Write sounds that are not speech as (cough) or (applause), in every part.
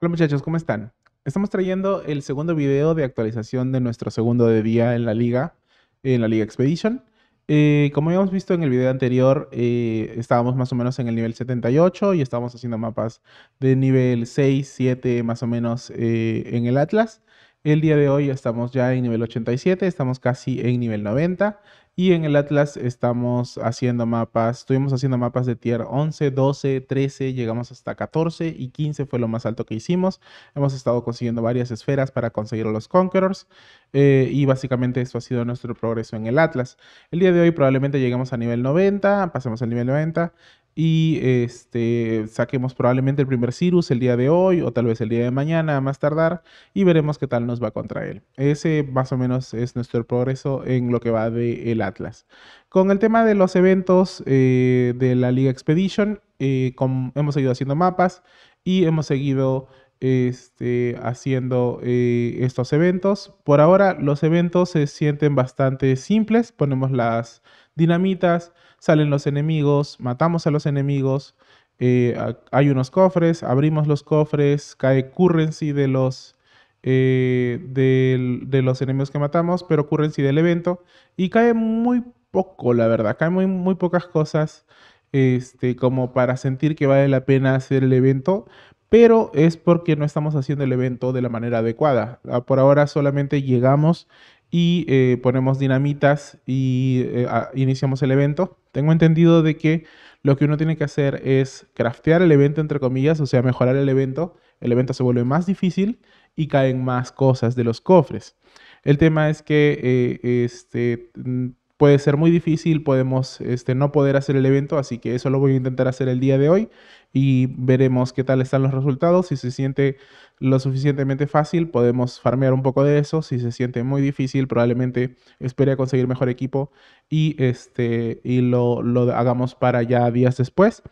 Hola muchachos, ¿cómo están? Estamos trayendo el segundo video de actualización de nuestro segundo de día en la liga, en la liga Expedition. Eh, como habíamos visto en el video anterior, eh, estábamos más o menos en el nivel 78 y estábamos haciendo mapas de nivel 6, 7 más o menos eh, en el Atlas. El día de hoy estamos ya en nivel 87, estamos casi en nivel 90. Y en el Atlas estamos haciendo mapas, estuvimos haciendo mapas de tier 11, 12, 13, llegamos hasta 14 y 15 fue lo más alto que hicimos. Hemos estado consiguiendo varias esferas para conseguir los Conquerors eh, y básicamente esto ha sido nuestro progreso en el Atlas. El día de hoy probablemente lleguemos a nivel 90, pasemos al nivel 90 y este, saquemos probablemente el primer Cirrus el día de hoy o tal vez el día de mañana a más tardar y veremos qué tal nos va contra él. Ese más o menos es nuestro progreso en lo que va del el Atlas. Con el tema de los eventos eh, de la Liga Expedition, eh, hemos seguido haciendo mapas y hemos seguido este, haciendo eh, estos eventos. Por ahora los eventos se sienten bastante simples, ponemos las dinamitas, salen los enemigos, matamos a los enemigos, eh, hay unos cofres, abrimos los cofres, cae currency de los, eh, los enemigos que matamos, pero currency del evento, y cae muy poco, la verdad, cae muy, muy pocas cosas este, como para sentir que vale la pena hacer el evento, pero es porque no estamos haciendo el evento de la manera adecuada. Ah, por ahora solamente llegamos y eh, ponemos dinamitas y eh, iniciamos el evento. Tengo entendido de que lo que uno tiene que hacer es craftear el evento, entre comillas, o sea, mejorar el evento. El evento se vuelve más difícil y caen más cosas de los cofres. El tema es que eh, este, mm, puede ser muy difícil, podemos este, no poder hacer el evento, así que eso lo voy a intentar hacer el día de hoy y veremos qué tal están los resultados. Si se siente lo suficientemente fácil, podemos farmear un poco de eso. Si se siente muy difícil, probablemente espere a conseguir mejor equipo y, este, y lo, lo hagamos para ya días después.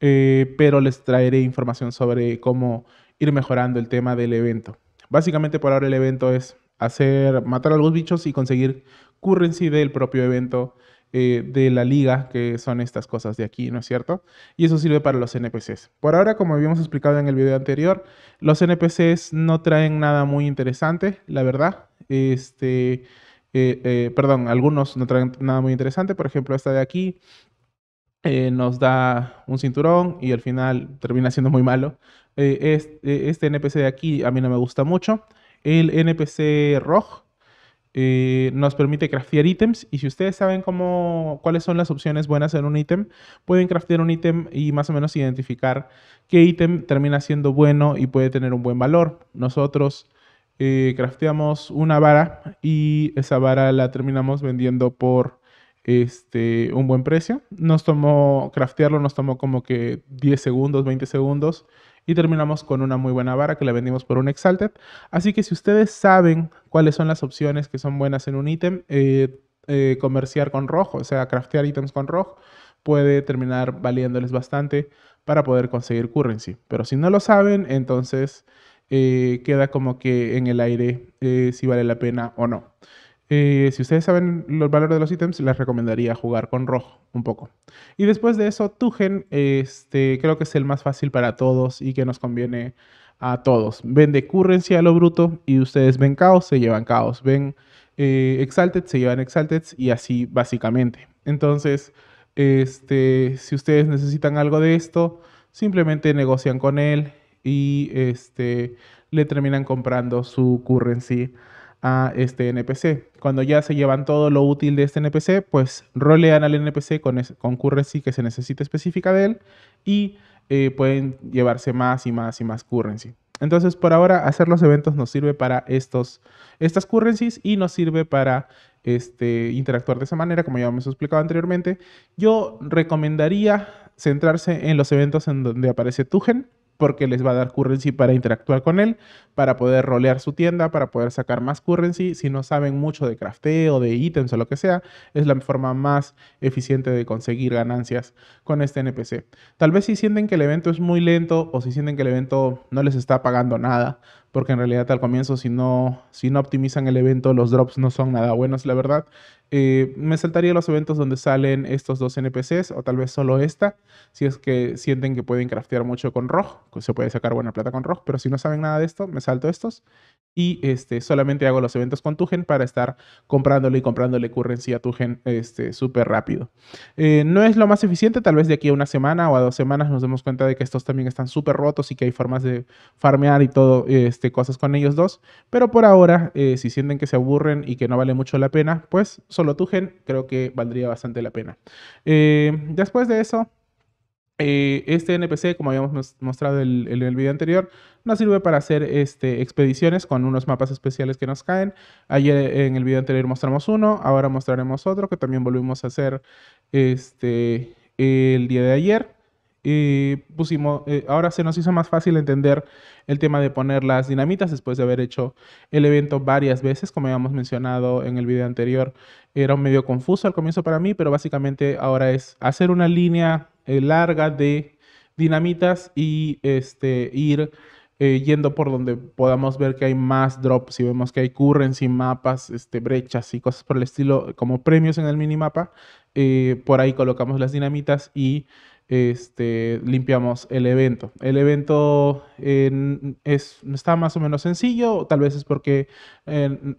Eh, pero les traeré información sobre cómo ir mejorando el tema del evento. Básicamente por ahora el evento es hacer matar a algunos bichos y conseguir currency del propio evento eh, de la liga, que son estas cosas de aquí, ¿no es cierto? Y eso sirve para los NPCs. Por ahora, como habíamos explicado en el video anterior, los NPCs no traen nada muy interesante, la verdad. Este, eh, eh, perdón, algunos no traen nada muy interesante. Por ejemplo, esta de aquí nos da un cinturón y al final termina siendo muy malo. este, NPC de aquí a mí no me gusta mucho. El NPC rojo. Eh, nos permite craftear ítems y si ustedes saben cómo, cuáles son las opciones buenas en un ítem, pueden craftear un ítem y más o menos identificar qué ítem termina siendo bueno y puede tener un buen valor. Nosotros eh, crafteamos una vara y esa vara la terminamos vendiendo por este, un buen precio. Nos tomó craftearlo, nos tomó como que 10 segundos, 20 segundos y terminamos con una muy buena vara que la vendimos por un Exalted. Así que si ustedes saben cuáles son las opciones que son buenas en un ítem, eh, eh, comerciar con rojo, o sea, craftear ítems con rojo, puede terminar valiéndoles bastante para poder conseguir currency. Pero si no lo saben, entonces eh, queda como que en el aire si vale la pena o no. Eh, si ustedes saben los valores de los ítems, les recomendaría jugar con rojo un poco. Y después de eso, Tugen este, creo que es el más fácil para todos y que nos conviene a todos. Vende currency a lo bruto y ustedes ven caos, se llevan caos. Ven eh, exalted, se llevan exalted y así básicamente. Entonces, este, si ustedes necesitan algo de esto, simplemente negocian con él y este, le terminan comprando su currency a este NPC. Cuando ya se llevan todo lo útil de este NPC, pues rolean al NPC con, con currency que se necesita específica de él y eh, pueden llevarse más y más y más currency. Entonces, por ahora, hacer los eventos nos sirve para estos, estas currencies y nos sirve para este, interactuar de esa manera, como ya hemos explicado anteriormente. Yo recomendaría centrarse en los eventos en donde aparece Tugen porque les va a dar currency para interactuar con él, para poder rolear su tienda, para poder sacar más currency. Si no saben mucho de crafteo, de ítems o lo que sea, es la forma más eficiente de conseguir ganancias con este NPC. Tal vez si sienten que el evento es muy lento o si sienten que el evento no les está pagando nada porque en realidad al comienzo si no, si no optimizan el evento, los drops no son nada buenos, la verdad. Eh, me saltaría los eventos donde salen estos dos NPCs o tal vez solo esta, si es que sienten que pueden craftear mucho con rojo, que se puede sacar buena plata con rojo. pero si no saben nada de esto, me salto estos y este, solamente hago los eventos con Tugen para estar comprándole y comprándole currency a Tugen este, súper rápido. Eh, no es lo más eficiente, tal vez de aquí a una semana o a dos semanas nos demos cuenta de que estos también están súper rotos y que hay formas de farmear y todo, este, cosas con ellos dos, pero por ahora, eh, si sienten que se aburren y que no vale mucho la pena, pues solo Tugen creo que valdría bastante la pena. Eh, después de eso, eh, este NPC, como habíamos mostrado en el, video anterior, nos sirve para hacer este, expediciones con unos mapas especiales que nos caen. Ayer eh, en el video anterior mostramos uno, ahora mostraremos otro que también volvimos a hacer este, el día de ayer y pusimos, eh, ahora se nos hizo más fácil entender el tema de poner las dinamitas después de haber hecho el evento varias veces, como habíamos mencionado en el video anterior. Era un medio confuso al comienzo para mí, pero básicamente ahora es hacer una línea eh, larga de dinamitas y este, ir eh, yendo por donde podamos ver que hay más drops, y vemos que hay currency, mapas, este, brechas y cosas por el estilo, como premios en el minimapa, por ahí colocamos las dinamitas y este, limpiamos el evento. El evento es, está más o menos sencillo, tal vez es porque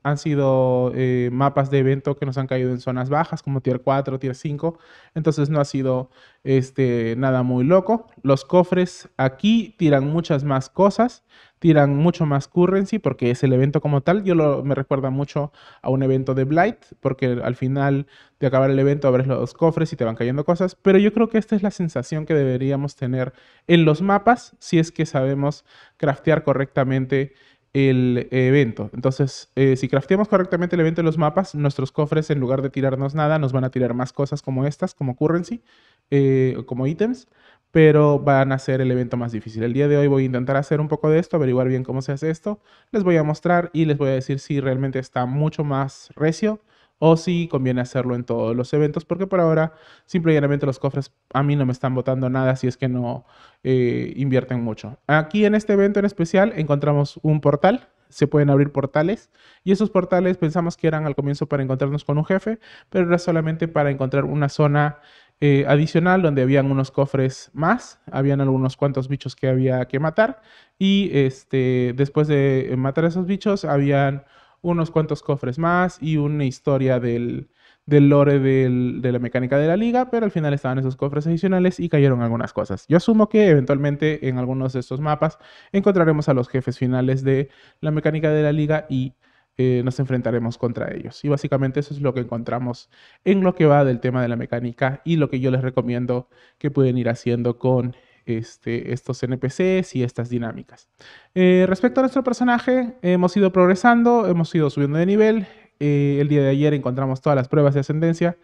han sido eh, mapas de evento que nos han caído en zonas bajas, como tier 4, tier 5, entonces no ha sido este, nada muy loco. Los cofres aquí tiran muchas más cosas, tiran mucho más currency porque es el evento como tal. Yo me recuerda mucho a un evento de Blight, porque al final de acabar el evento abres los cofres y te van cayendo cosas. Pero yo creo que esta es la sensación que deberíamos tener en los mapas si es que sabemos craftear correctamente el eh, evento. Entonces, eh, si crafteamos correctamente el evento de los mapas, nuestros cofres, en lugar de tirarnos nada, nos van a tirar más cosas como estas, como currency, eh, como ítems, pero van a ser el evento más difícil. El día de hoy voy a intentar hacer un poco de esto, averiguar bien cómo se hace esto. Les voy a mostrar y les voy a decir si realmente está mucho más recio o si conviene hacerlo en todos los eventos, porque por ahora simplemente los cofres a mí no me están botando nada si es que no eh, invierten mucho. Aquí en este evento en especial encontramos un portal, se pueden abrir portales y esos portales pensamos que eran al comienzo para encontrarnos con un jefe, pero era solamente para encontrar una zona eh, adicional donde habían unos cofres más, habían algunos cuantos bichos que había que matar y este, después de matar a esos bichos habían unos cuantos cofres más y una historia del, lore de la mecánica de la liga, pero al final estaban esos cofres adicionales y cayeron algunas cosas. Yo asumo que eventualmente en algunos de estos mapas encontraremos a los jefes finales de la mecánica de la liga y eh, nos enfrentaremos contra ellos. Y básicamente eso es lo que encontramos en lo que va del tema de la mecánica y lo que yo les recomiendo que pueden ir haciendo con este, estos NPCs y estas dinámicas. Eh, respecto a nuestro personaje, hemos ido progresando, hemos ido subiendo de nivel. Eh, el día de ayer encontramos todas las pruebas de ascendencia.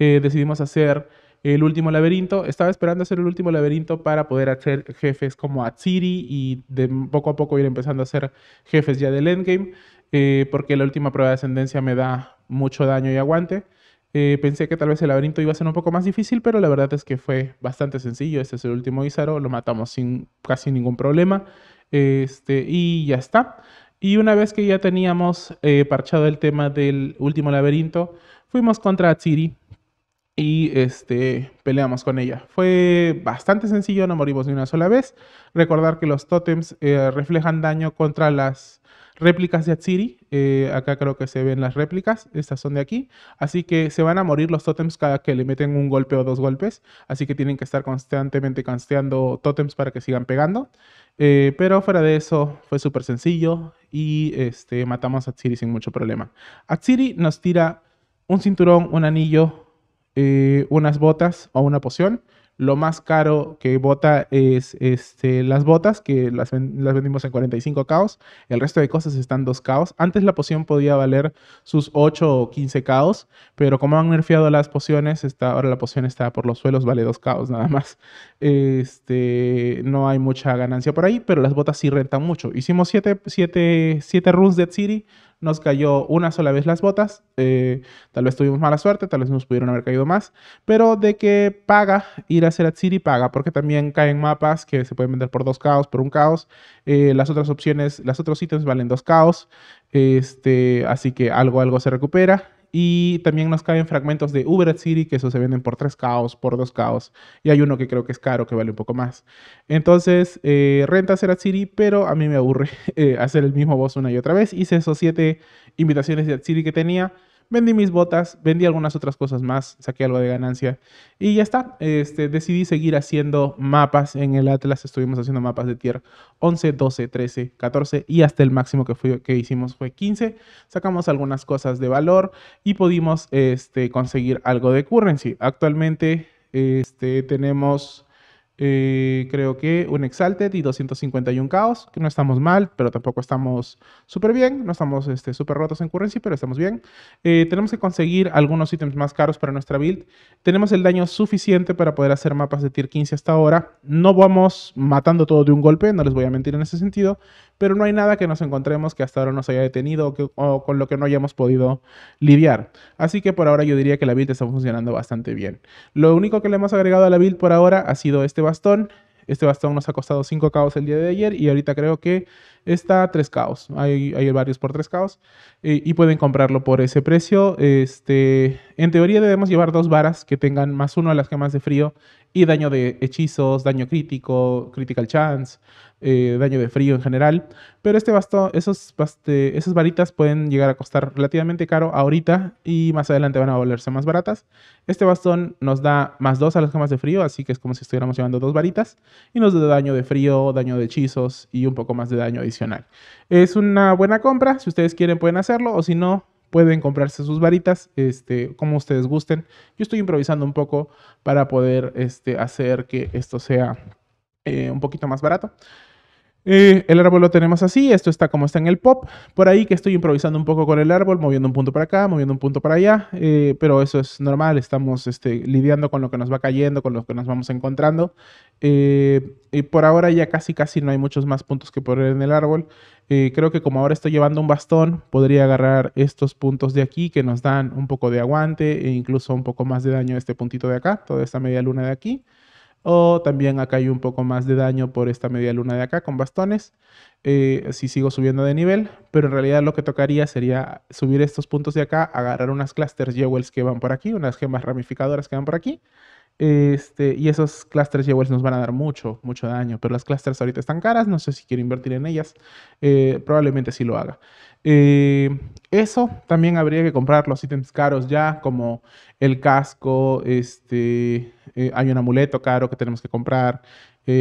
Eh, decidimos hacer el último laberinto. Estaba esperando hacer el último laberinto para poder hacer jefes como Atsiri y de poco a poco ir empezando a hacer jefes ya del endgame, porque la última prueba de ascendencia me da mucho daño y aguante. Eh, pensé que tal vez el laberinto iba a ser un poco más difícil, pero la verdad es que fue bastante sencillo. Este es el último Izaro, lo matamos sin casi ningún problema. Este, y ya está. Y una vez que ya teníamos eh, parchado el tema del último laberinto, fuimos contra Tsiri y este, peleamos con ella. Fue bastante sencillo, no morimos ni una sola vez. Recordar que los tótems eh, reflejan daño contra las réplicas de Atsiri. Eh, acá creo que se ven las réplicas. Estas son de aquí. Así que se van a morir los tótems cada que le meten un golpe o dos golpes. Así que tienen que estar constantemente cansteando tótems para que sigan pegando. Eh, pero fuera de eso, fue súper sencillo. Y este, matamos a Atsiri sin mucho problema. Atsiri nos tira un cinturón, un anillo, eh, unas botas o una poción. Lo más caro que bota es este, las botas, que las, vendimos en 45 caos. El resto de cosas están 2 caos. Antes la poción podía valer sus 8 o 15 caos, pero como han nerfeado las pociones, está, ahora la poción está por los suelos, vale 2 caos nada más. Este, no hay mucha ganancia por ahí, pero las botas sí rentan mucho. Hicimos 7 siete, siete, Dead City nos cayó una sola vez las botas. Eh, tal vez tuvimos mala suerte, tal vez nos pudieron haber caído más. Pero de que paga ir a Serat City, paga, porque también caen mapas que se pueden vender por dos caos, por un caos. Eh, las otras opciones, los otros ítems valen dos caos. Este, así que algo, algo se recupera. Y también nos caen fragmentos de Uber City, que eso se venden por 3 caos, por 2 caos. Y hay uno que creo que es caro, que vale un poco más. Entonces, eh, renta hacer City, pero a mí me aburre (laughs) eh, hacer el mismo boss una y otra vez. Hice esos 7 invitaciones de City que tenía vendí mis botas, vendí algunas otras cosas más, saqué algo de ganancia y ya está. Este, decidí seguir haciendo mapas en el Atlas, estuvimos haciendo mapas de tier 11, 12, 13, 14 y hasta el máximo que, que hicimos fue 15. Sacamos algunas cosas de valor y pudimos este, conseguir algo de currency. Actualmente este, tenemos eh, creo que un Exalted y 251 caos que no estamos mal, pero tampoco estamos súper bien, no estamos este, súper rotos en currency, pero estamos bien. Eh, tenemos que conseguir algunos ítems más caros para nuestra build. Tenemos el daño suficiente para poder hacer mapas de tier 15 hasta ahora. No vamos matando todo de un golpe, no les voy a mentir en ese sentido, pero no hay nada que nos encontremos que hasta ahora nos haya detenido o, con lo que no hayamos podido lidiar. Así que por ahora yo diría que la build está funcionando bastante bien. Lo único que le hemos agregado a la build por ahora ha sido este bastón. Este bastón nos ha costado 5 cabos el día de ayer y ahorita creo que Está 3 caos Hay, hay varios por 3 caos eh, y pueden comprarlo por ese precio. Este, en teoría debemos llevar dos varas que tengan más uno a las gemas de frío y daño de hechizos, daño crítico, critical chance, eh, daño de frío en general. Pero este bastón, esos, esas varitas pueden llegar a costar relativamente caro ahorita y más adelante van a volverse más baratas. Este bastón nos da más dos a las gemas de frío, así que es como si estuviéramos llevando dos varitas y nos da daño de frío, daño de hechizos y un poco más de daño adicional es una buena compra, si ustedes quieren pueden hacerlo o si no, pueden comprarse sus varitas, este, como ustedes gusten. Yo estoy improvisando un poco para poder este, hacer que esto sea eh, un poquito más barato. Eh, el árbol lo tenemos así, esto está como está en el pop, por ahí que estoy improvisando un poco con el árbol, moviendo un punto para acá, moviendo un punto para allá, eh, pero eso es normal, estamos este, lidiando con lo que nos va cayendo, con lo que nos vamos encontrando. Eh, y por ahora ya casi casi no hay muchos más puntos que poner en el árbol. creo que como ahora estoy llevando un bastón, podría agarrar estos puntos de aquí que nos dan un poco de aguante e incluso un poco más de daño a este puntito de acá, toda esta media luna de aquí. O también acá hay un poco más de daño por esta media luna de acá con bastones. Eh, si sigo subiendo de nivel. Pero en realidad lo que tocaría sería subir estos puntos de acá, agarrar unas clusters jewels que van por aquí, unas gemas ramificadoras que van por aquí. Este, y esos clusters jewels nos van a dar mucho, mucho daño, pero las clusters ahorita están caras, no sé si quiero invertir en ellas, eh, probablemente sí lo haga. Eh, eso también habría que comprar los ítems caros ya, como el casco, este, eh, hay un amuleto caro que tenemos que comprar,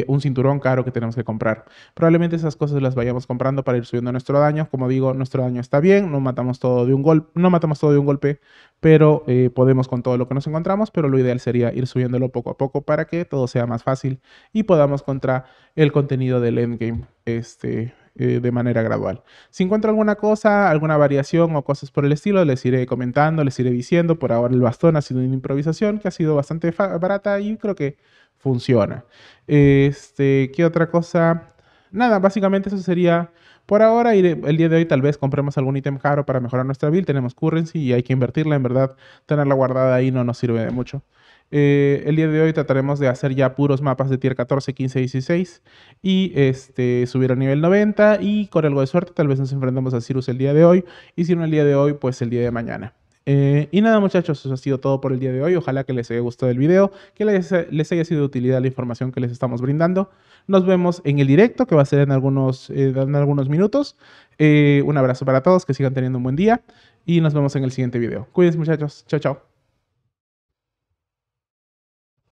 un cinturón caro que tenemos que comprar. Probablemente esas cosas las vayamos comprando para ir subiendo nuestro daño. Como digo, nuestro daño está bien, no matamos todo de un golpe, no matamos todo de un golpe, pero eh, podemos con todo lo que nos encontramos, pero lo ideal sería ir subiéndolo poco a poco para que todo sea más fácil y podamos contra el contenido del endgame este, eh, de manera gradual. Si encuentro alguna cosa, alguna variación o cosas por el estilo, les iré comentando, les iré diciendo. Por ahora el bastón ha sido una improvisación que ha sido bastante barata y creo que funciona. Este, ¿qué otra cosa? Nada, básicamente eso sería por ahora y el día de hoy tal vez compremos algún ítem caro para mejorar nuestra build. Tenemos currency y hay que invertirla, en verdad. Tenerla guardada ahí no nos sirve de mucho. Eh, el día de hoy trataremos de hacer ya puros mapas de tier 14, 15, 16 y este, subir a nivel 90 y con algo de suerte tal vez nos enfrentemos a Cirrus el día de hoy y si no el día de hoy pues el día de mañana. Eh, y nada muchachos, eso ha sido todo por el día de hoy. Ojalá que les haya gustado el video, que les, haya sido de utilidad la información que les estamos brindando. Nos vemos en el directo que va a ser en algunos, eh, en algunos minutos. Eh, un abrazo para todos, que sigan teniendo un buen día y nos vemos en el siguiente video. Cuídense muchachos, chao chao.